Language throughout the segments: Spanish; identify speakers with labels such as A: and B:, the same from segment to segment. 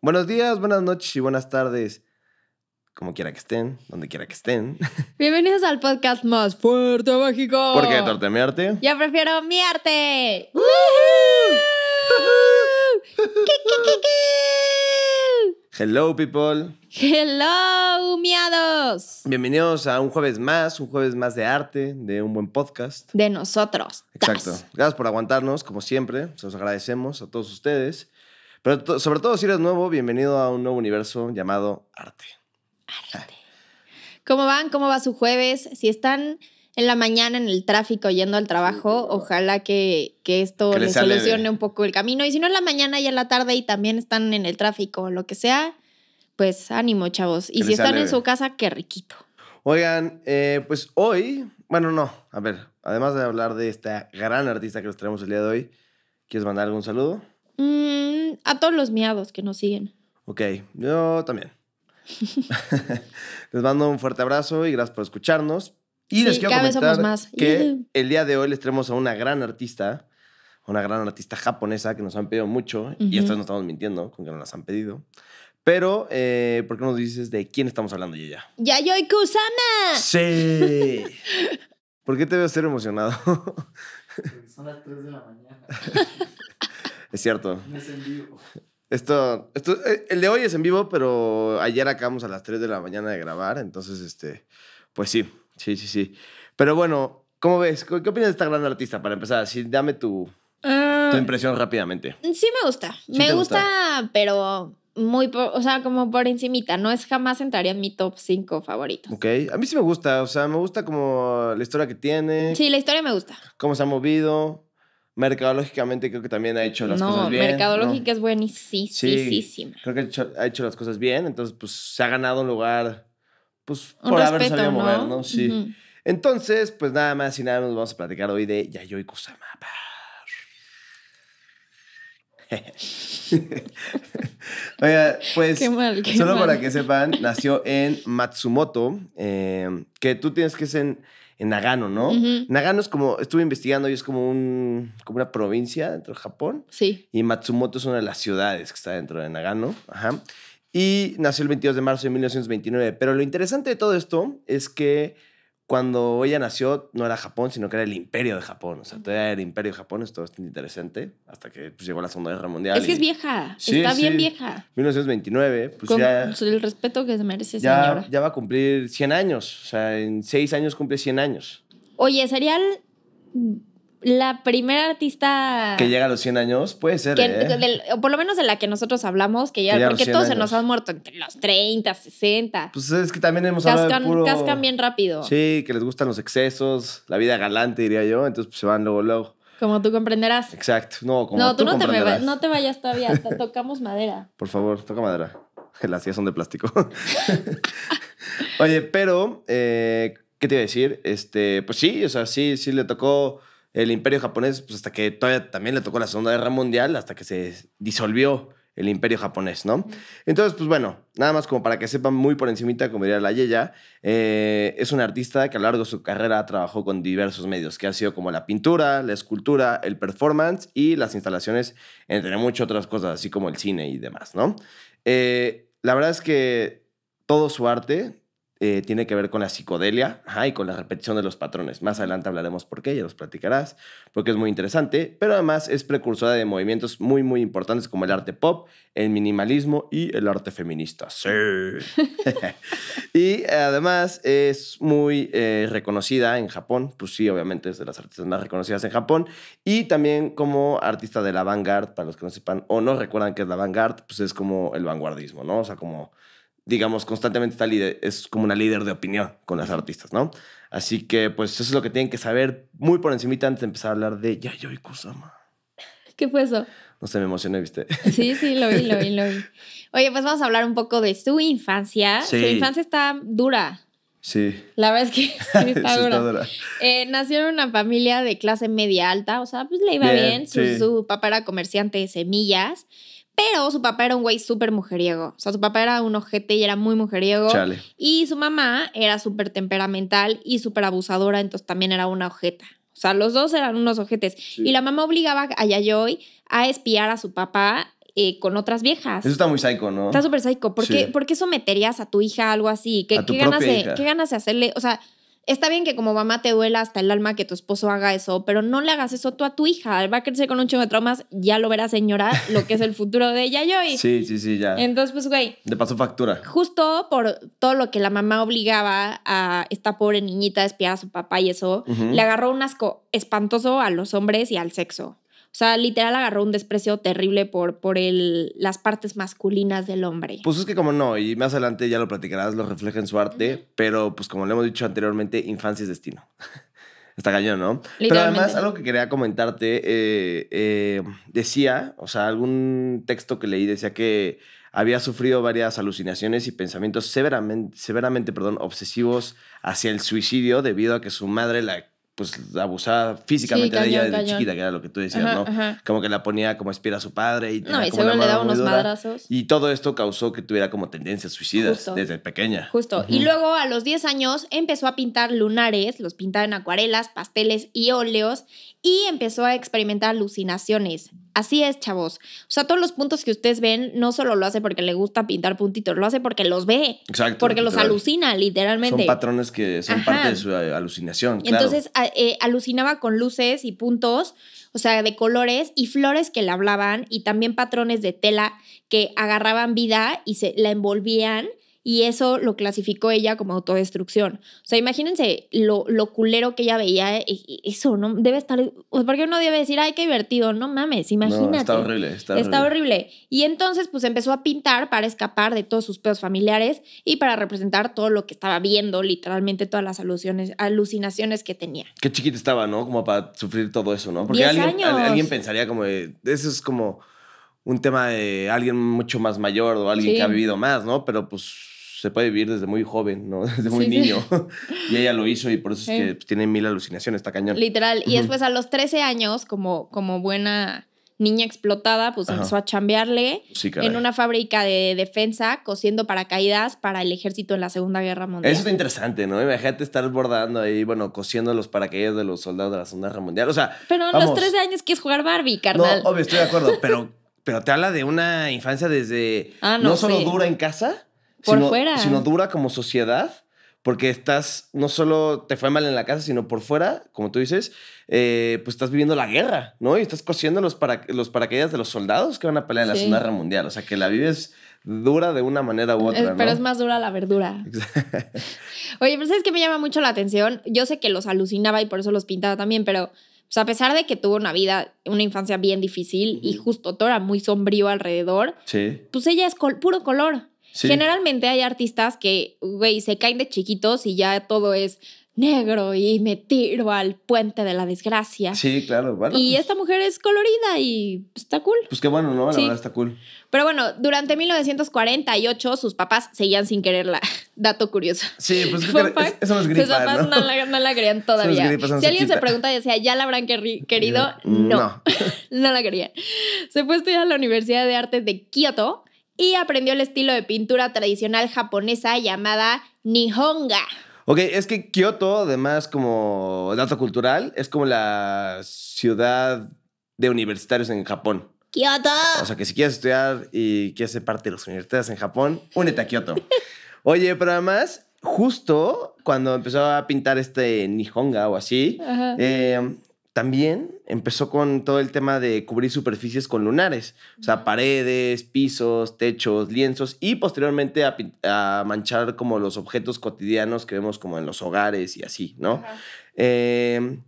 A: Buenos días, buenas noches y buenas tardes. Como quiera que estén, donde quiera que estén.
B: Bienvenidos al podcast más fuerte de México. ¿Por qué
A: torte mi arte?
B: Yo prefiero mi arte.
A: Hello, people.
B: Hello, miados.
A: Bienvenidos a un jueves más, un jueves más de arte, de un buen podcast.
B: De nosotros.
A: Exacto. Gracias por aguantarnos, como siempre. Se los agradecemos a todos ustedes. Pero sobre todo, si eres nuevo, bienvenido a un nuevo universo llamado arte.
B: Arte. ¿Cómo van? ¿Cómo va su jueves? Si están en la mañana en el tráfico yendo al trabajo, ojalá que, esto les solucione un poco el camino. Y si no en la mañana y en la tarde y también están en el tráfico o lo que sea, pues ánimo, chavos. Y si están en su casa, qué riquito.
A: Oigan, eh, pues hoy, bueno, no, a ver, además de hablar de esta gran artista que nos traemos el día de hoy, ¿quieres mandar algún saludo?
B: Mm, a todos los miados que nos siguen.
A: Ok, yo también. les mando un fuerte abrazo y gracias por escucharnos. Y somos más. que el día de hoy les traemos a una gran artista, una gran artista japonesa que nos han pedido mucho, y esto no estamos mintiendo, con que nos las han pedido. Pero, eh, ¿por qué nos dices de quién estamos hablando, ¡Ya
B: ¡Yayoi Kusama!
A: ¡Sí! ¿Por qué te veo ser emocionado?
B: Son las 3 de la mañana.
A: es cierto. es en vivo. Esto, esto, eh, el de hoy es en vivo, pero ayer acabamos a las 3 de la mañana de grabar, entonces, este, pues sí, Sí, sí, sí. Pero bueno, ¿cómo ves? ¿Qué opinas de esta gran artista para empezar? dame ah, tu, impresión rápidamente.
B: Sí me gusta. me gusta, pero muy, por, o sea, como por encimita. No es jamás entraría en mi top 5 favoritos.
A: Ok, a mí sí me gusta. O sea, me gusta como la historia que tiene. Sí,
B: la historia me gusta.
A: Cómo se ha movido. Mercadológicamente creo que también ha hecho las cosas bien. Mercadológica
B: es buenísima. Sí,
A: creo que ha hecho las cosas bien. Entonces, pues se ha ganado un lugar pues, por haber sabido Sí. Entonces, pues nada más y nada nos vamos a platicar hoy de Yayoi Kusama. Oiga, pues solo para que sepan, nació en Matsumoto, eh, que tú tienes que ser en, Nagano, ¿no? Nagano es como, estuve investigando y es como, un, como una provincia dentro de Japón. Sí. Y Matsumoto es una de las ciudades que está dentro de Nagano. Ajá y nació el 22 de marzo de 1929. Pero lo interesante de todo esto es que cuando ella nació no era Japón, sino que era el imperio de Japón. O sea, todavía era el imperio de Japón, Esto es interesante, hasta que pues, llegó la Segunda Guerra Mundial. Es que es
B: vieja, está bien vieja.
A: 1929, pues Con El
B: respeto que se merece señora.
A: Ya va a cumplir 100 años, o sea, en 6 años cumple 100 años.
B: Oye, sería el la primera artista. Que
A: llega a los 100 años, puede ser. ¿eh?
B: por lo menos de la que nosotros hablamos, que ya. porque todos se nos han muerto entre los 30, 60. Pues
A: es que también hemos cascan, hablado. De puro... Cascan
B: bien rápido.
A: Sí, que les gustan los excesos, la vida galante, diría yo. Entonces pues, se van luego, luego.
B: Como tú comprenderás.
A: Exacto. No, como no, tú, no, te no
B: te vayas todavía. tocamos madera.
A: Por favor, toca madera. Las sillas son de plástico. Oye, pero, eh, ¿qué te iba a decir? Este, pues sí, o sea, sí, sí le tocó el imperio japonés, pues hasta que todavía también le tocó la Segunda Guerra Mundial, hasta que se disolvió el imperio japonés, ¿no? Entonces, pues bueno, nada más como para que sepan muy por encimita, como diría la Yeya, eh, es un artista que a lo largo de su carrera trabajó con diversos medios, que han sido como la pintura, la escultura, el performance y las instalaciones, entre muchas otras cosas, así como el cine y demás, ¿no? Eh, la verdad es que todo su arte eh, tiene que ver con la psicodelia y con la repetición de los patrones. Más adelante hablaremos por qué, ya los platicarás, porque es muy interesante, pero además es precursora de movimientos muy, muy importantes como el arte pop, el minimalismo y el arte feminista. Sí. y además es muy eh, reconocida en Japón, pues sí, obviamente es de las artistas más reconocidas en Japón, y también como artista de la vanguard, para los que no sepan o no recuerdan que es la vanguard, pues es como el vanguardismo, ¿no? O sea, como digamos, constantemente está es como una líder de opinión con las artistas, ¿no? Así que, pues, eso es lo que tienen que saber muy por encimita antes de empezar a hablar de Yayoi Kusama. ¿Qué fue eso? No sé, me emocioné, ¿viste?
B: Sí, sí, lo vi, lo vi, lo vi. Oye, pues vamos a hablar un poco de su infancia. Sí. Su infancia está dura. Sí. La verdad es que sí está, sí está dura. Eh, nació en una familia de clase media alta, o sea, pues le iba bien. su papá era comerciante de semillas. Pero su papá era un güey súper mujeriego. O sea, su papá era un ojete y era muy mujeriego. Chale. Y su mamá era súper temperamental y súper abusadora, entonces también era una ojeta. O sea, los dos eran unos ojetes. Y la mamá obligaba a Yayoi a espiar a su papá eh, con otras viejas. Eso está
A: muy psycho, ¿no? Está súper
B: psycho. ¿Por, qué, someterías a tu hija a algo así? ¿Qué, ¿qué ganas ¿Qué ganas de hacerle? O sea, Está bien que como mamá te duela hasta el alma que tu esposo haga eso, pero no le hagas eso tú a tu hija. Va a crecer con un chingo de traumas, ya lo verás señora, lo que es el futuro de ella y Sí,
A: sí, sí, ya. Entonces, pues, güey. De paso factura.
B: Justo por todo lo que la mamá obligaba a esta pobre niñita a espiar a su papá y eso, le agarró un asco espantoso a los hombres y al sexo. O sea, literal agarró un desprecio terrible por, por el, las partes masculinas del hombre. Pues es que
A: como no, y más adelante ya lo platicarás, lo refleja en su arte, pero pues como le hemos dicho anteriormente, infancia es destino. Está cañón, ¿no? Pero además, algo que quería comentarte, eh, eh, decía, o sea, algún texto que leí decía que había sufrido varias alucinaciones y pensamientos severamente, severamente perdón, obsesivos hacia el suicidio debido a que su madre la pues abusaba físicamente de ella desde chiquita, que era lo que tú decías, ¿no? Como que la ponía como espía a su padre y todo. No, y le daba unos madrazos. Y todo esto causó que tuviera como tendencias suicidas desde pequeña.
B: Justo. Y luego a los 10 años empezó a pintar lunares, los pintaba en acuarelas, pasteles y óleos y empezó a experimentar alucinaciones. Así es, chavos. O sea, todos los puntos que ustedes ven, no solo lo hace porque le gusta pintar puntitos, lo hace porque los ve. Exacto. Porque los alucina, literalmente. Son
A: patrones que son parte de su eh, alucinación. Entonces,
B: eh, alucinaba con luces y puntos, o sea, de colores y flores que le hablaban y también patrones de tela que agarraban vida y se la envolvían y eso lo clasificó ella como autodestrucción. O sea, imagínense lo, lo culero que ella veía, eh, eso, ¿no? Debe estar, porque uno debe decir, ay, qué divertido, no mames, imagínate. está horrible, está, horrible. Está horrible. Y entonces, pues empezó a pintar para escapar de todos sus pedos familiares y para representar todo lo que estaba viendo, literalmente todas las alusiones, alucinaciones que tenía.
A: Qué chiquita estaba, ¿no? Como para sufrir todo eso, ¿no? Porque alguien, años. alguien pensaría como, eso es como un tema de alguien mucho más mayor o alguien que ha vivido más, ¿no? Pero pues se puede vivir desde muy joven, ¿no? Desde muy niño. y ella lo hizo y por eso es que pues, tiene mil alucinaciones, está cañón. Literal. Y después a
B: los 13 años, como, como buena niña explotada, pues empezó a chambearle en una fábrica de defensa cosiendo paracaídas para el ejército en la Segunda Guerra Mundial. Eso es
A: interesante, ¿no? Imagínate estar bordando ahí, bueno, cosiendo los paracaídas de los soldados de la Segunda Guerra Mundial. O sea, pero a los 13
B: años quieres jugar Barbie, carnal.
A: obvio, estoy de acuerdo, pero, pero te habla de una infancia desde ah, no, no solo dura en casa,
B: por sino, fuera. Sino
A: dura como sociedad, porque estás, no solo te fue mal en la casa, sino por fuera, como tú dices, eh, pues estás viviendo la guerra, ¿no? Y estás cosiendo los, para, los de los soldados que van a pelear en la Segunda Guerra Mundial. O sea, que la vives dura de una manera u eh, otra. pero es
B: más dura la verdura. Oye, pero ¿sabes que me llama mucho la atención? Yo sé que los alucinaba y por eso los pintaba también, pero... Pues, a pesar de que tuvo una vida, una infancia bien difícil y justo todo muy sombrío alrededor, pues ella es puro color. Generalmente hay artistas que, güey, se caen de chiquitos y ya todo es negro y me tiro al puente de la desgracia.
A: Sí, claro. Bueno, y pues esta
B: mujer es colorida y está cool.
A: Pues qué bueno, ¿no? La verdad está cool.
B: Pero bueno, durante 1948 sus papás seguían sin quererla. Dato curioso.
A: Sí, pues eso no es Sus papás
B: ¿no? la, querían todavía. si alguien se pregunta y decía, ¿ya la habrán querido? No, no, la querían. Se fue a estudiar a la Universidad de Artes de Kioto y aprendió el estilo de pintura tradicional japonesa llamada Nihonga.
A: Ok, es que Kioto, además, como dato cultural, es como la ciudad de universitarios en Japón.
B: ¡Kioto! O sea,
A: que si quieres estudiar y quieres ser parte de las universidades en Japón, únete a Kioto. Oye, pero además, justo cuando empezó a pintar este Nihonga o así, eh, también empezó con todo el tema de cubrir superficies con lunares, o sea, paredes, pisos, techos, lienzos y posteriormente a, manchar como los objetos cotidianos que vemos como en los hogares y así, ¿no? Eh,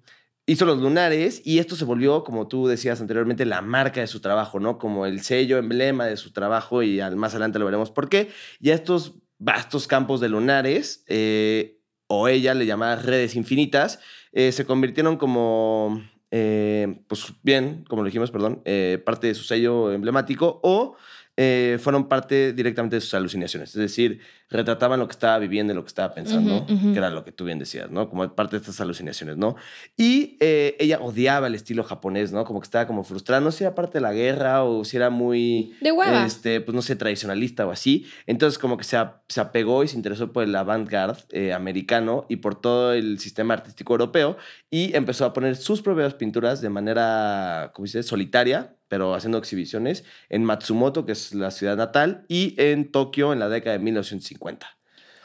A: hizo los lunares y esto se volvió, como tú decías anteriormente, la marca de su trabajo, ¿no? Como el sello, emblema de su trabajo y más adelante lo veremos por qué. Y a estos vastos campos de lunares, eh, o ella le llamaba redes infinitas, eh, se convirtieron como, eh, pues bien, como dijimos, perdón, eh, parte de su sello emblemático o eh, fueron parte directamente de sus alucinaciones. Es decir, retrataban lo que estaba viviendo y lo que estaba pensando, que era lo que tú bien decías, ¿no? Como parte de estas alucinaciones, ¿no? Y eh, ella odiaba el estilo japonés, ¿no? Como que estaba como frustrada, no sé si era parte de la guerra o si era muy...
B: De Este,
A: pues no sé, tradicionalista o así. Entonces como que se, se apegó y se interesó por el avant-garde eh, americano y por todo el sistema artístico europeo y empezó a poner sus propias pinturas de manera, ¿cómo se dice?, solitaria pero haciendo exhibiciones, en Matsumoto, que es la ciudad natal, y en Tokio en la década de 1950.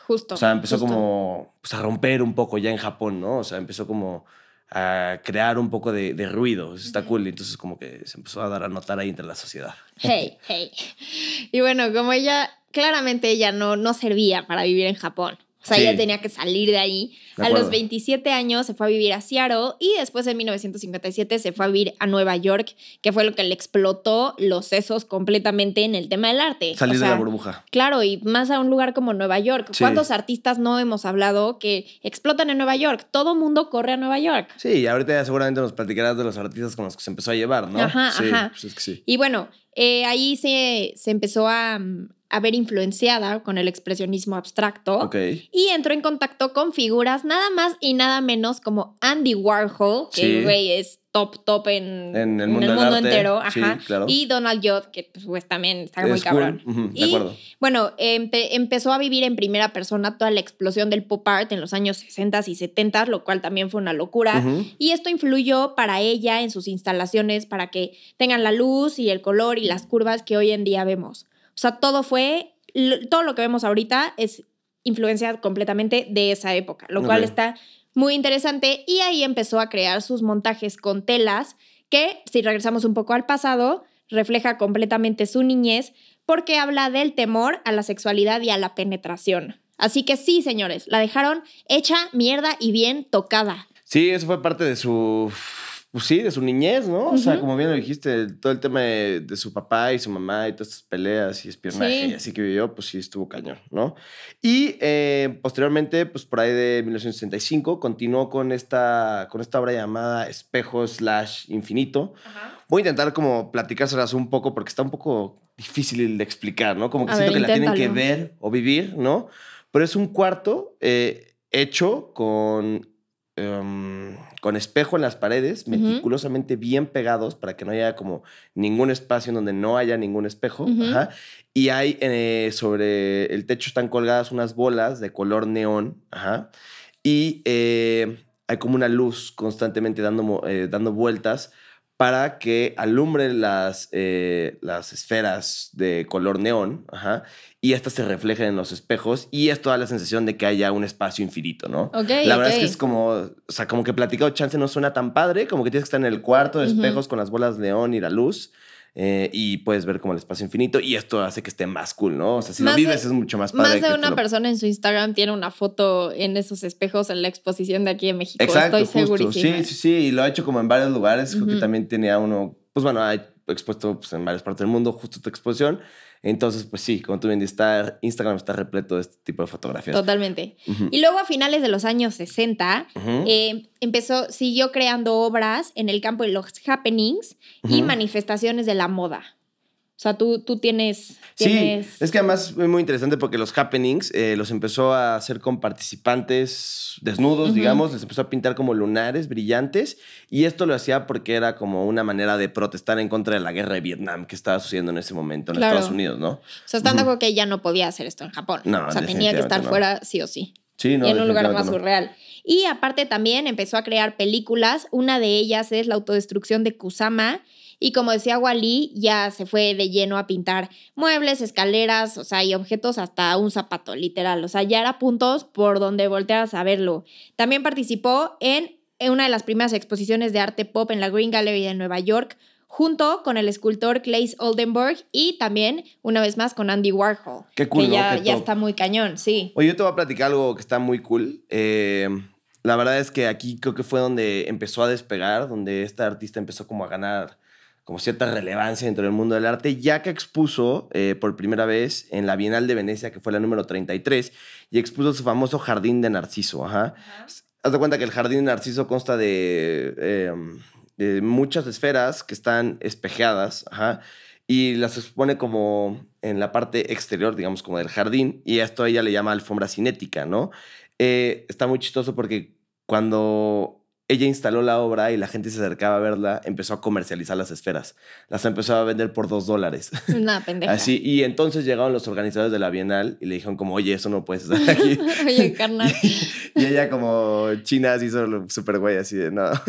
B: Justo. O sea, empezó como
A: pues, a romper un poco ya en Japón, ¿no? O sea, empezó como a crear un poco de, ruido. está cool. Entonces, como que se empezó a dar a notar ahí entre la sociedad.
B: Hey, hey. Y bueno, como ella, claramente ella no, no servía para vivir en Japón. O sea, ella tenía que salir de ahí. a los 27 años se fue a vivir a Seattle y después en 1957 se fue a vivir a Nueva York, que fue lo que le explotó los sesos completamente en el tema del arte. Salir de la burbuja. Claro, y más a un lugar como Nueva York. ¿Cuántos artistas no hemos hablado que explotan en Nueva York? Todo mundo corre a Nueva York. Sí, y
A: ahorita ya seguramente nos platicarás de los artistas con los que se empezó a llevar, ¿no? Ajá, ajá. Pues es que sí.
B: Y bueno, eh, ahí se, se empezó a, haber influenciada con el expresionismo abstracto y entró en contacto con figuras nada más y nada menos como Andy Warhol, que güey es top, top en, el mundo, entero, ajá, y Donald Judd, que pues, pues también está muy cabrón. y bueno, empezó a vivir en primera persona toda la explosión del pop art en los años 60 y 70, lo cual también fue una locura, y esto influyó para ella en sus instalaciones para que tengan la luz y el color y las curvas que hoy en día vemos. O sea, todo fue, todo lo que vemos ahorita es influencia completamente de esa época, lo cual está muy interesante y ahí empezó a crear sus montajes con telas que, si regresamos un poco al pasado, refleja completamente su niñez porque habla del temor a la sexualidad y a la penetración. Así que sí, señores, la dejaron hecha mierda y bien tocada.
A: Sí, eso fue parte de su pues sí, de su niñez, ¿no? O sea, como bien lo dijiste, todo el tema de, su papá y su mamá y todas estas peleas y espionaje y así que vivió, pues sí, estuvo cañón, ¿no? Y eh, posteriormente, pues por ahí de 1965, continuó con esta, con esta obra llamada Espejo slash Infinito. Voy a intentar como platicárselas un poco porque está un poco difícil de explicar, ¿no? Como que siento que la tienen que ver o vivir, ¿no? Pero es un cuarto eh, hecho con Em, con espejo en las paredes, meticulosamente bien pegados para que no haya como ningún espacio en donde no haya ningún espejo. Y hay eh, sobre el techo están colgadas unas bolas de color neón. Y eh, hay como una luz constantemente dando, eh, dando vueltas para que alumbren las, eh, las esferas de color neón y estas se reflejen en los espejos y esto da la sensación de que haya un espacio infinito, ¿no? la verdad es que es como, o sea, como que platicado chance no suena tan padre, como que tienes que estar en el cuarto de espejos con las bolas neón y la luz. Eh, y puedes ver como el espacio infinito y esto hace que esté más cool, ¿no? O sea, si lo vives es mucho más padre. Más de una
B: persona en su Instagram tiene una foto en esos espejos en la exposición de aquí en México. Exacto, Estoy segurísima Sí, sí,
A: sí. Y lo ha hecho como en varios lugares. porque también tenía uno, pues bueno, ha expuesto pues, en varias partes del mundo justo tu exposición. Entonces, pues sí, como tú bien dices, Instagram está repleto de este tipo de fotografías.
B: Totalmente. Y luego a finales de los años 60, em, empezó, siguió creando obras en el campo de los happenings y manifestaciones de la moda. O sea, tú, tienes, Sí, es
A: que además es muy interesante porque los happenings eh, los empezó a hacer con participantes desnudos, digamos, les empezó a pintar como lunares brillantes y esto lo hacía porque era como una manera de protestar en contra de la guerra de Vietnam que estaba sucediendo en ese momento en Estados Unidos, ¿no? O
B: sea, están de que ya no podía hacer esto en Japón. No, o sea, tenía que estar fuera sí o sí.
A: Sí, en un lugar más surreal.
B: Y aparte también empezó a crear películas, una de ellas es La autodestrucción de Kusama y como decía Wally, ya se fue de lleno a pintar muebles, escaleras, o sea, y objetos hasta un zapato, literal. O sea, ya era puntos por donde voltearas a verlo. También participó en una de las primeras exposiciones de arte pop en la Green Gallery de Nueva York, junto con el escultor Claes Oldenburg y también, una vez más, con Andy Warhol. Qué cool. Que ya, ya está muy cañón, sí.
A: Oye, yo te voy a platicar algo que está muy cool. Eh, la verdad es que aquí creo que fue donde empezó a despegar, donde esta artista empezó como a ganar como cierta relevancia dentro del mundo del arte, ya que expuso eh, por primera vez en la Bienal de Venecia, que fue la número 33, y expuso su famoso Jardín de Narciso. Ajá. Haz de cuenta que el Jardín de Narciso consta de, em, muchas esferas que están espejeadas, y las expone como en la parte exterior, digamos, como del jardín, y esto ella le llama alfombra cinética, ¿no? Eh, está muy chistoso porque cuando ella instaló la obra y la gente se acercaba a verla, empezó a comercializar las esferas. Las empezó a vender por dos dólares.
B: Una pendeja. Así,
A: y entonces llegaron los organizadores de la Bienal y le dijeron como, oye, eso no puedes estar aquí.
B: oye, carnal.
A: y, ella como china hizo súper güey así de, nada.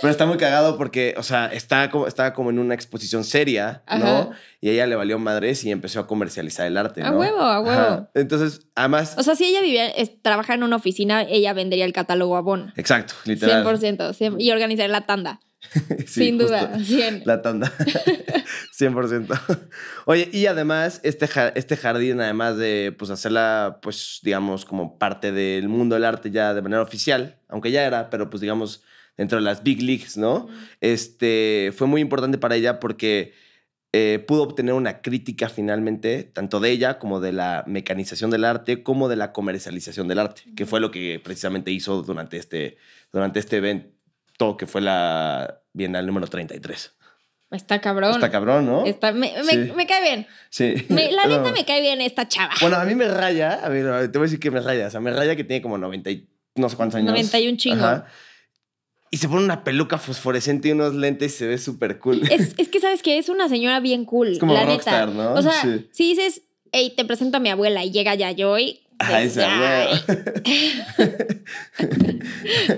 A: Pero está muy cagado porque, o sea, está como, estaba como en una exposición seria, ¿no? y ella le valió madres y empezó a comercializar el arte. A huevo, a huevo. Entonces, además.
B: O sea, si ella vivía, trabaja en una oficina, ella vendería el catálogo a Bon.
A: Exacto, literal.
B: 100%, y organizaría la tanda.
A: Sin duda, 100. La tanda. 100%. Oye, y además, este, este jardín, además de pues hacerla, pues, digamos, como parte del mundo del arte ya de manera oficial, aunque ya era, pero pues digamos, dentro de las big leagues, ¿no? Este fue muy importante para ella porque eh, pudo obtener una crítica finalmente, tanto de ella como de la mecanización del arte, como de la comercialización del arte, que fue lo que precisamente hizo durante este, durante este evento, que fue la Bienal número 33.
B: Está cabrón. Está
A: cabrón, ¿no? me, cae bien. Sí. la neta me
B: cae bien esta chava. Bueno,
A: a mí me raya, a te voy a decir que me raya, o sea, me raya que tiene como 90 y no sé cuántos años. 91 chingo. Y se pone una peluca fosforescente y unos lentes y se ve súper cool. Es,
B: que sabes que es una señora bien cool. como la neta. O sea, si dices, hey, te presento a mi abuela y llega Yayoi.
A: Pues, yo ay,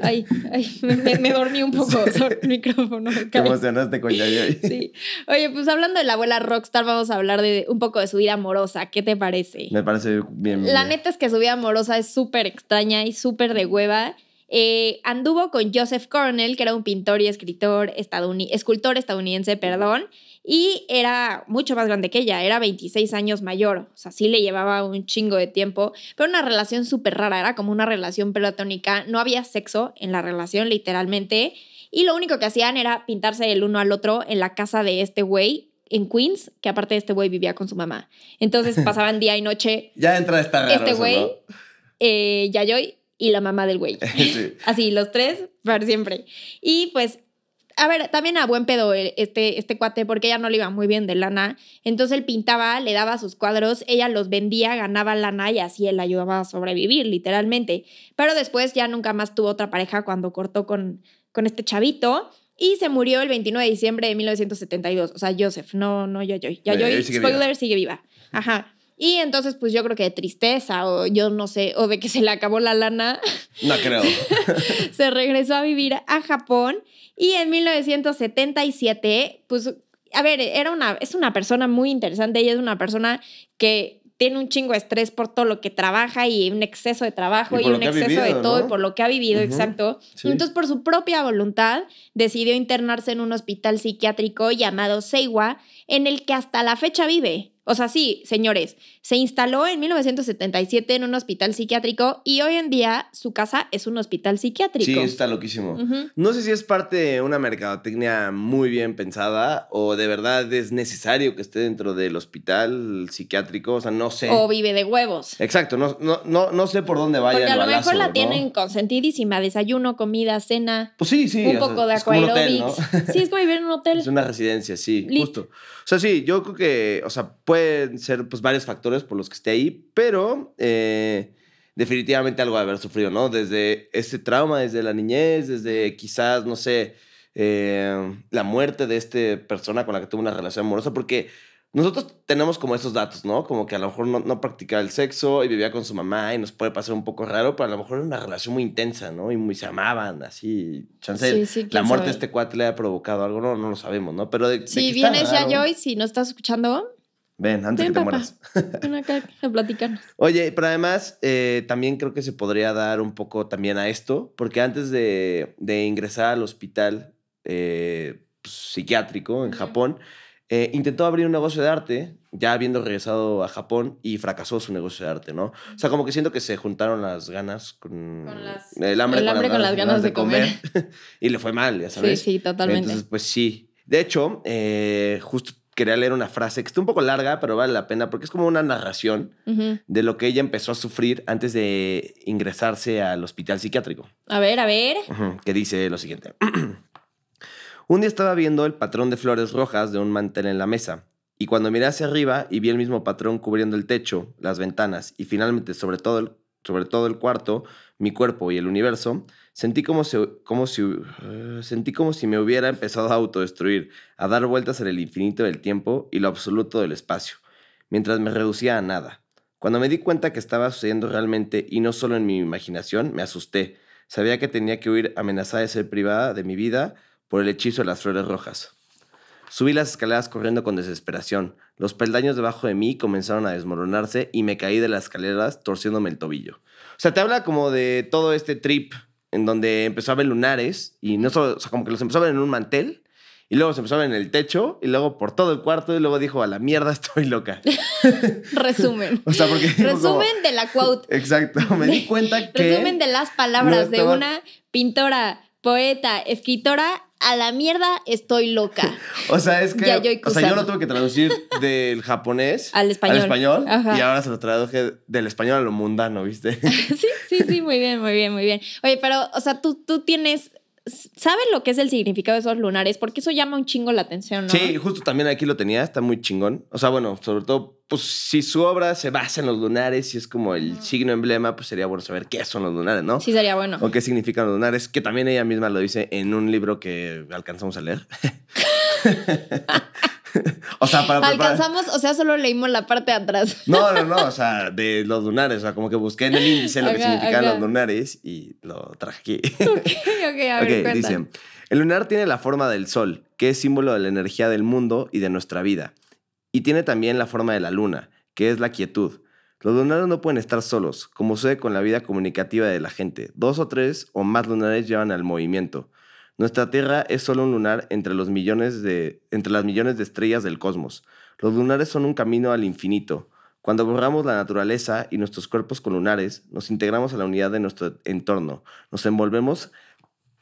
B: ay, ay, me, dormí un poco sobre el micrófono.
A: Te emocionaste con Yayoi.
B: Sí. Oye, pues hablando de la abuela rockstar, vamos a hablar de un poco de su vida amorosa. ¿Qué te parece?
A: Me parece bien. La neta
B: es que su vida amorosa es súper extraña y súper de hueva. Eh, anduvo con Joseph Cornell, que era un pintor y escritor escultor estadounidense, perdón, y era mucho más grande que ella, era 26 años mayor, o sea, sí le llevaba un chingo de tiempo, pero una relación súper rara, era como una relación platónica, no había sexo en la relación literalmente, y lo único que hacían era pintarse el uno al otro en la casa de este güey en Queens, que aparte este güey vivía con su mamá. Entonces pasaban día y noche.
A: ya entra Este güey,
B: eh, Yayoi, y la mamá del güey. Así, los tres, para siempre. Y pues, a ver, también a buen pedo e, este, este cuate, porque ella no le iba muy bien de lana. Entonces él pintaba, le daba sus cuadros, ella los vendía, ganaba lana y así él ayudaba a sobrevivir, literalmente. Pero después ya nunca más tuvo otra pareja cuando cortó con, con este chavito. Y se murió el 29 de diciembre de 1972. O sea, Joseph, no, no, yo, yo. Ya, yo, eh, spoiler, sigue viva. Ajá. Y entonces, pues yo creo que de tristeza o yo no sé, o de que se le acabó la lana.
A: No creo.
B: se regresó a vivir a Japón y en 1977, pues, a ver, era una, es una persona muy interesante, ella es una persona que tiene un chingo de estrés por todo lo que trabaja y un exceso de trabajo y, un exceso de todo y por lo que ha vivido, exacto. Entonces, por su propia voluntad, decidió internarse en un hospital psiquiátrico llamado Seiwa, en el que hasta la fecha vive. O sea, sí, señores, se instaló en 1977 en un hospital psiquiátrico y hoy en día su casa es un hospital psiquiátrico. Sí, está
A: loquísimo. No sé si es parte de una mercadotecnia muy bien pensada o de verdad es necesario que esté dentro del hospital psiquiátrico, o sea, no sé. O
B: vive de huevos.
A: Exacto, no, no, no, sé por dónde vaya. Porque a lo mejor la tienen
B: consentidísima, desayuno, comida, cena. Pues sí, sí. Un poco de aquaerobics. Sí, es como vivir en un hotel. Es una
A: residencia, sí, justo. O sea, sí, yo creo que, o sea, puede pueden ser pues, varios factores por los que esté ahí, pero eh, definitivamente algo de haber sufrido, ¿no? Desde ese trauma, desde la niñez, desde quizás, no sé, eh, la muerte de esta persona con la que tuvo una relación amorosa, porque nosotros tenemos como esos datos, ¿no? Como que a lo mejor no, no, practicaba el sexo y vivía con su mamá y nos puede pasar un poco raro, pero a lo mejor era una relación muy intensa, ¿no? Y se amaban, así. Chance, la muerte de este cuate le ha provocado algo, no, lo sabemos, ¿no? Pero si vienes ya, y
B: si no estás escuchando,
A: Ven, antes de que mueras.
B: Ven acá a platicarnos.
A: Oye, pero además eh, también creo que se podría dar un poco también a esto, porque antes de, ingresar al hospital eh, pues, psiquiátrico en Japón, eh, intentó abrir un negocio de arte, ya habiendo regresado a Japón, y fracasó su negocio de arte, ¿no? O sea, como que siento que se juntaron las ganas con,
B: el hambre, con, las, ganas, de comer,
A: y le fue mal, ya sabes. Sí, sí, totalmente. Entonces, pues sí. De hecho, justo quería leer una frase que está un poco larga, pero vale la pena porque es como una narración de lo que ella empezó a sufrir antes de ingresarse al hospital psiquiátrico.
B: A ver, a ver.
A: que dice lo siguiente. un día estaba viendo el patrón de flores rojas de un mantel en la mesa. Y cuando miré hacia arriba y vi el mismo patrón cubriendo el techo, las ventanas y finalmente sobre todo el sobre todo el cuarto, mi cuerpo y el universo, sentí como si, como si, ah, sentí como si me hubiera empezado a autodestruir, a dar vueltas en el infinito del tiempo y lo absoluto del espacio, mientras me reducía a nada. Cuando me di cuenta que estaba sucediendo realmente y no solo en mi imaginación, me asusté. Sabía que tenía que huir amenazada de ser privada de mi vida por el hechizo de las flores rojas. Subí las escaleras corriendo con desesperación. Los peldaños debajo de mí comenzaron a desmoronarse y me caí de las escaleras torciéndome el tobillo. O sea, te habla como de todo este trip en donde empezó a ver lunares y no solo, o sea, como que los empezaban en un mantel y luego se empezaban en el techo y luego por todo el cuarto y luego dijo, a la mierda estoy loca.
B: Resumen. o sea, Resumen de la quote.
A: Exacto, me
B: di cuenta que... Resumen de las palabras de una pintora poeta, escritora, a la mierda estoy loca. o
A: sea, es que. o sea, yo lo tuve que traducir del japonés al español. Al español y ahora se lo traduje del español a lo mundano, ¿viste? sí,
B: sí, sí, muy bien, muy bien, muy bien. Oye, pero, o sea, tú, tú tienes saben lo que es el significado de esos lunares, porque eso llama un chingo la atención, ¿no? Sí,
A: justo también aquí lo tenía, está muy chingón. O sea, bueno, sobre todo, pues si su obra se basa en los lunares y es como el signo emblema, pues sería bueno saber qué son los lunares, ¿no? Sí,
B: sería bueno. O qué
A: significan los lunares, que también ella misma lo dice en un libro que alcanzamos a leer. o sea, para Alcanzamos,
B: o sea, solo leímos la parte de atrás.
A: no, no, no, o sea, de los lunares, o sea, como que busqué en el índice lo que significaban los lunares y lo traje aquí. ok,
B: ok, a ver,
A: el lunar tiene la forma del sol, que es símbolo de la energía del mundo y de nuestra vida. Y tiene también la forma de la luna, que es la quietud. Los lunares no pueden estar solos, como sucede con la vida comunicativa de la gente. Dos o tres o más lunares llevan al movimiento. Nuestra Tierra es solo un lunar entre, los millones de, entre las millones de estrellas del cosmos. Los lunares son un camino al infinito. Cuando borramos la naturaleza y nuestros cuerpos con lunares, nos integramos a la unidad de nuestro entorno. Nos envolvemos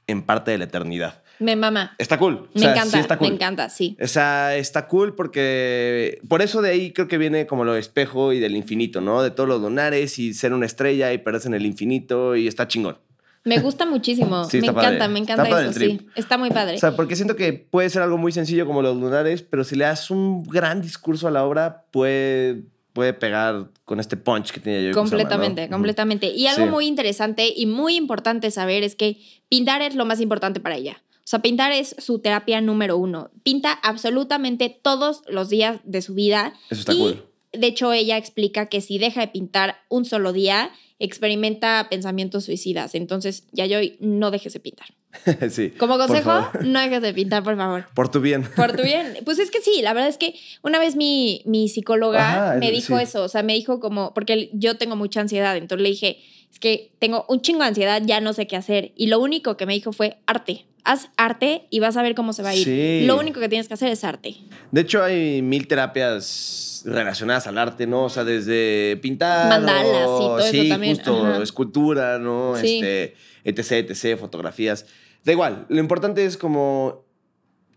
A: en parte de la eternidad. Me mama. Está cool. Me encanta, sí está cool. me
B: encanta, sí.
A: O sea, está cool porque por eso de ahí creo que viene como lo de espejo y del infinito, ¿no? De todos los lunares y ser una estrella y perderse en el infinito y está chingón.
B: Me gusta muchísimo. me, encanta, me encanta, eso, sí. Está muy padre. O sea,
A: porque siento que puede ser algo muy sencillo como los lunares, pero si le das un gran discurso a la obra, puede, puede pegar con este punch que tenía yo. Completamente,
B: completamente. Y algo muy interesante y muy importante saber es que pintar es lo más importante para ella. O sea, pintar es su terapia número uno. Pinta absolutamente todos los días de su vida. Eso está y, cool. De hecho, ella explica que si deja de pintar un solo día, experimenta pensamientos suicidas. Entonces, ya yo no dejes pintar.
A: Como consejo, no
B: dejes de pintar, por favor.
A: Por tu bien. Por tu
B: bien. Pues es que sí, la verdad es que una vez mi, mi psicóloga me dijo eso, o sea, me dijo como, porque yo tengo mucha ansiedad, entonces le dije, es que tengo un chingo de ansiedad, ya no sé qué hacer. Y lo único que me dijo fue arte. Haz arte y vas a ver cómo se va a ir. Lo único que tienes que hacer es arte.
A: De hecho, hay mil terapias relacionadas al arte, ¿no? O sea, desde pintar. Mandalas y todo sí, eso también. Justo, escultura, ¿no? Este, etc, etc, fotografías. Da igual, lo importante es como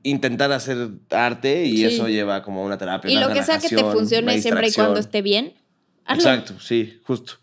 A: intentar hacer arte y eso lleva como una terapia. Y lo que sea que te funcione siempre y cuando esté
B: bien. Exacto,
A: sí, justo.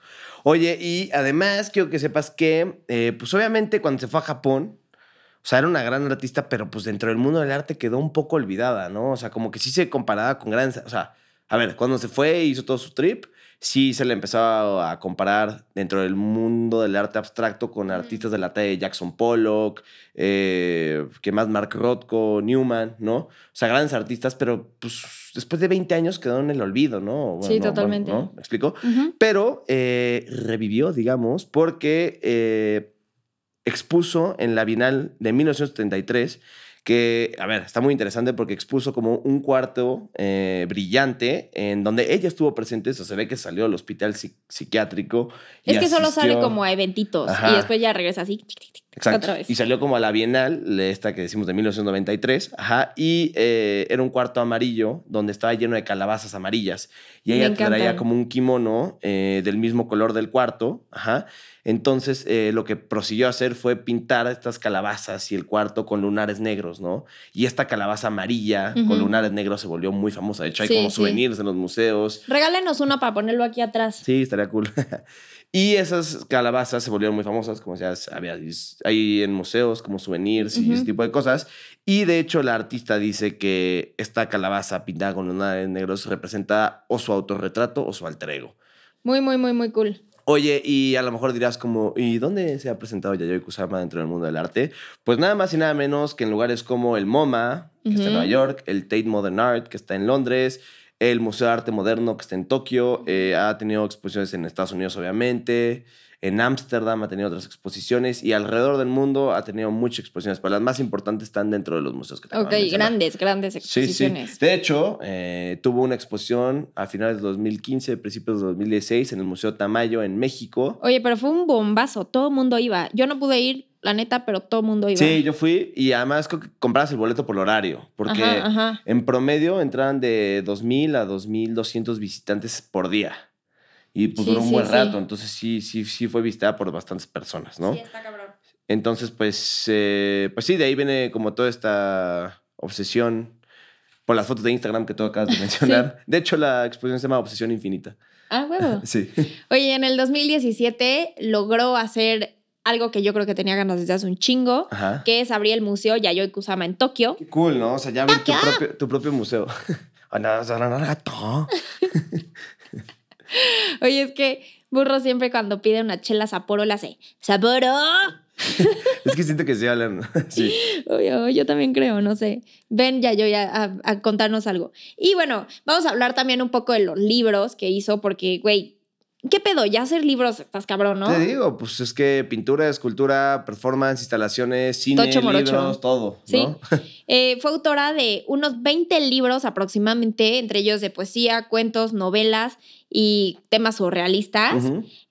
A: Oye, y además quiero que sepas que, eh, pues obviamente cuando se fue a Japón, o sea, era una gran artista, pero pues dentro del mundo del arte quedó un poco olvidada, ¿no? O sea, como que sí se comparaba con grandes... O sea, a ver, cuando se fue hizo todo su trip, sí se le empezaba a comparar dentro del mundo del arte abstracto con artistas de la talla de Jackson Pollock, eh, que más Mark Rothko, Newman, ¿no? O sea, grandes artistas, pero pues, después de 20 años quedó en el olvido, ¿no? sí, totalmente. ¿Me explico? Pero eh, revivió, digamos, porque eh, expuso en la Bienal de 1973 que, a ver, está muy interesante porque expuso como un cuarto eh, brillante en donde ella estuvo presente, eso se ve que salió al hospital psiquiátrico. es que solo sale como
B: a eventitos y después ya regresa así. Exacto. Y
A: salió como a la Bienal, esta que decimos de 1993, ajá, y eh, era un cuarto amarillo donde estaba lleno de calabazas amarillas. Y ella traía como un kimono eh, del mismo color del cuarto, ajá. Entonces eh, lo que prosiguió a hacer fue pintar estas calabazas y el cuarto con lunares negros, ¿no? Y esta calabaza amarilla con lunares negros se volvió muy famosa. De hecho, hay como souvenirs en los museos.
B: Regálenos una para ponerlo aquí atrás.
A: Sí, estaría cool. Y esas calabazas se volvieron muy famosas, como decías, había ahí en museos, como souvenirs y ese tipo de cosas. Y de hecho, la artista dice que esta calabaza pintada con una de negros representa o su autorretrato o su alter ego.
B: Muy, muy, muy, muy cool.
A: Oye, y a lo mejor dirás como, ¿y dónde se ha presentado Yayoi Kusama dentro del mundo del arte? Pues nada más y nada menos que en lugares como el MoMA, que está en Nueva York, el Tate Modern Art, que está en Londres, el Museo de Arte Moderno que está en Tokio, eh, ha tenido exposiciones en Estados Unidos obviamente, en Ámsterdam ha tenido otras exposiciones y alrededor del mundo ha tenido muchas exposiciones, pero las más importantes están dentro de los museos que te Ok, grandes,
B: grandes exposiciones. Sí,
A: sí. De hecho, eh, tuvo una exposición a finales de 2015, principios de 2016 en el Museo Tamayo en México.
B: Oye, pero fue un bombazo, todo el mundo iba. Yo no pude ir la neta, pero todo el mundo iba. Sí,
A: yo fui y además compras el boleto por horario, porque en promedio entraban de 2.000 a 2.200 visitantes por día. Y pues duró un buen rato, entonces sí, sí, sí fue visitada por bastantes personas, ¿no? Sí, está cabrón. Entonces, pues, eh, pues sí, de ahí viene como toda esta obsesión por las fotos de Instagram que tú acabas de mencionar. De hecho, la exposición se llama Obsesión Infinita. Ah, bueno. sí.
B: Oye, en el 2017 logró hacer algo que yo creo que tenía ganas desde hace un chingo, que es abrir el museo Yayoi Kusama en Tokio. Qué
A: cool, ¿no? O sea, ya abrir tu propio, museo.
B: Oye, es que burro siempre cuando pide una chela Sapporo la hace ¡Sapporo!
A: es que siento que se hablan. sí.
B: yo también creo, no sé. Ven ya yo a, contarnos algo. Y bueno, vamos a hablar también un poco de los libros que hizo, porque, güey, ¿Qué pedo? Ya hacer libros, estás cabrón, ¿no? Te digo,
A: pues es que pintura, escultura, performance, instalaciones, cine, libros, todo. ¿no?
B: Eh, fue autora de unos 20 libros aproximadamente, entre ellos de poesía, cuentos, novelas y temas surrealistas.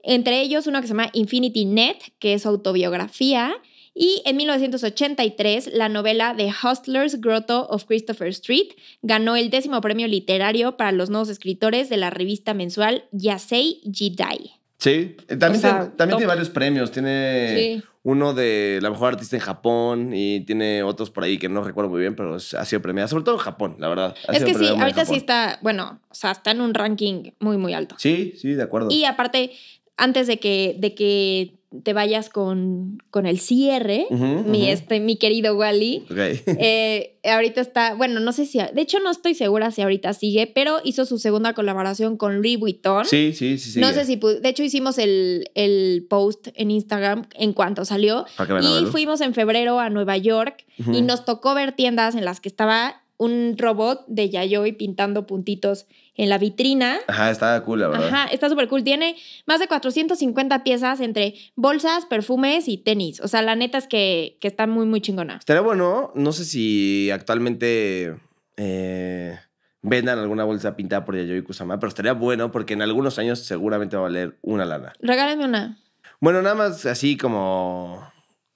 B: Entre ellos uno que se llama Infinity Net, que es autobiografía y en 1983, la novela The Hustler's Grotto of Christopher Street ganó el décimo premio literario para los nuevos escritores de la revista mensual Yasei Jidai.
A: Sí, eh, también, tiene, varios premios. Tiene uno de la mejor artista en Japón y tiene otros por ahí que no recuerdo muy bien, pero ha sido premiada, sobre todo en Japón, la verdad. es que sí, ahorita sí
B: está, bueno, o sea, está en un ranking muy, muy alto.
A: Sí, sí, de acuerdo. Y
B: aparte, antes de que, de que te vayas con, el cierre, mi, este, mi querido Wally. Eh, ahorita está, bueno, no sé si, de hecho no estoy segura si ahorita sigue, pero hizo su segunda colaboración con Louis Vuitton. Sí,
A: sí, sí. No sé si,
B: de hecho hicimos el, post en Instagram en cuanto salió ah, y fuimos en febrero a Nueva York y nos tocó ver tiendas en las que estaba un robot de Yayoi pintando puntitos en la vitrina.
A: Ajá, está cool, la verdad. Ajá,
B: está súper cool. Tiene más de 450 piezas entre bolsas, perfumes y tenis. O sea, la neta es que, que está muy, muy chingona.
A: Estaría bueno, no sé si actualmente eh, vendan alguna bolsa pintada por Yayoi Kusama, pero estaría bueno porque en algunos años seguramente va a valer una lana.
B: Regálame una.
A: Bueno, nada más así como,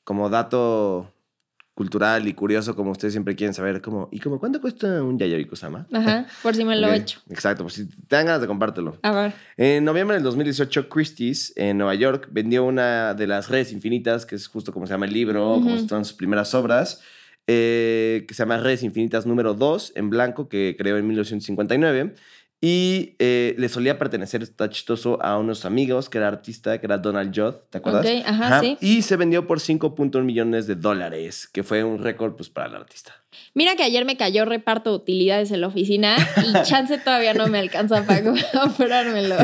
A: como dato cultural y curioso como ustedes siempre quieren saber, ¿y cuánto cuesta un Yayoi Kusama?
B: Ajá, por si me lo he hecho.
A: Exacto, por si te dan ganas de compártelo. A ver. En noviembre del 2018, Christie's en Nueva York vendió una de las redes infinitas, que es justo como se llama el libro, como están sus primeras obras, eh, que se llama Redes Infinitas número 2, en blanco, que creó en 1959. Y eh, le solía pertenecer, está chistoso, a unos amigos, que era artista, que era Donald Judd, ¿te acuerdas? ajá, Sí. Y se vendió por 5.1 millones de dólares, que fue un récord pues, para el artista.
B: Mira que ayer me cayó reparto de utilidades en la oficina y chance todavía no me alcanza para comprármelo.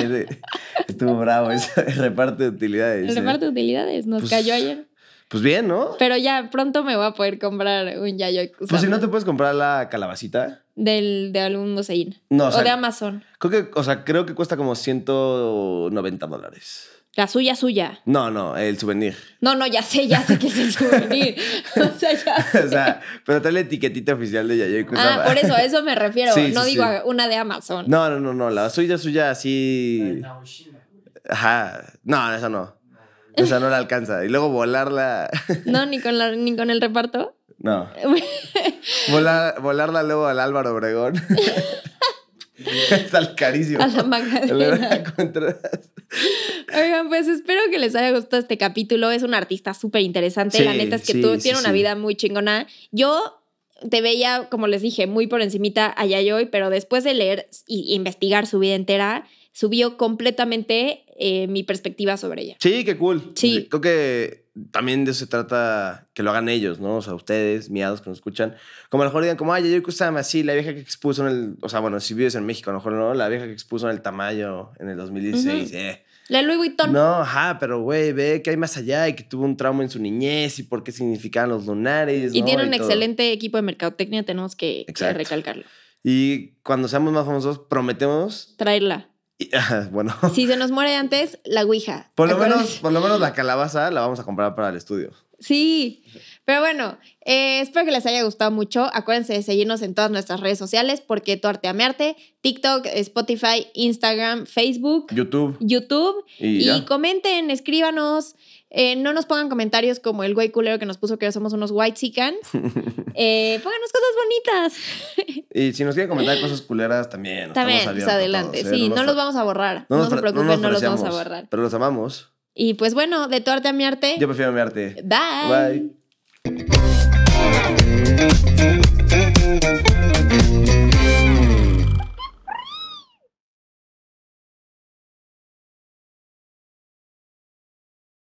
A: Estuvo bravo ese reparto de utilidades. ¿eh? reparto de
B: utilidades, nos pues, cayó ayer.
A: Pues bien, ¿no?
B: Pero ya pronto me voy a poder comprar un yayo. Pues si
A: no te puedes comprar la calabacita
B: del, de algún museín No, o, o de Amazon.
A: Creo que, o sea, creo que cuesta como 190 dólares.
B: La suya, suya.
A: No, no, el souvenir.
B: No, no, ya sé, ya sé que es el souvenir. o
A: sea, ya O sea, pero está la etiquetita oficial de Yayoi Ah, por eso, a
B: eso me refiero. no digo una de Amazon.
A: No, no, no, no, la suya, suya, así... Ajá. No, esa no. Esa no la alcanza. Y luego volarla.
B: no, ni con, la, ni con el reparto. No.
A: volar, volarla luego al Álvaro Obregón. Sal carísimo. A la
B: Magdalena. Oigan, pues espero que les haya gustado este capítulo. Es un artista súper interesante. la neta es que tú tienes una vida muy chingona. Yo te veía, como les dije, muy por encimita a Yayoi, pero después de leer e investigar su vida entera, subió completamente eh, mi perspectiva sobre ella.
A: Sí, qué cool. Sí. Creo que también de eso se trata que lo hagan ellos, ¿no? O sea, ustedes, miados que nos escuchan. Como a lo mejor digan, como, ay, yo yo estaba así la vieja que expuso en el. O sea, bueno, si vives en México, a lo mejor no, la vieja que expuso en el Tamayo en el 2016, eh.
B: La Louis Vuitton. No,
A: ajá, pero güey, ve que hay más allá y que tuvo un trauma en su niñez y por qué significaban los lunares. Y tiene un excelente
B: equipo de mercadotecnia, tenemos que recalcarlo.
A: Y cuando seamos más famosos, prometemos. Traerla. bueno.
B: Si se nos muere antes, la Ouija.
A: Por lo, menos, por lo menos la calabaza la vamos a comprar para el estudio.
B: Sí, pero bueno, eh, espero que les haya gustado mucho. Acuérdense de seguirnos en todas nuestras redes sociales porque Tuarte arte TikTok, Spotify, Instagram, Facebook, YouTube. YouTube. y comenten, escríbanos. Eh, no nos pongan comentarios como el güey culero que nos puso que somos unos white chickens. Eh, pónganos cosas bonitas.
A: y si nos quieren comentar cosas culeras, también. También, pues adelante. ¿eh? Sí, no, los
B: vamos a borrar. No, nos se preocupen, no, no los vamos a borrar.
A: Pero los amamos.
B: Y pues bueno, de tu arte a mi arte.
A: Yo prefiero mi arte.
B: Bye.
A: Bye.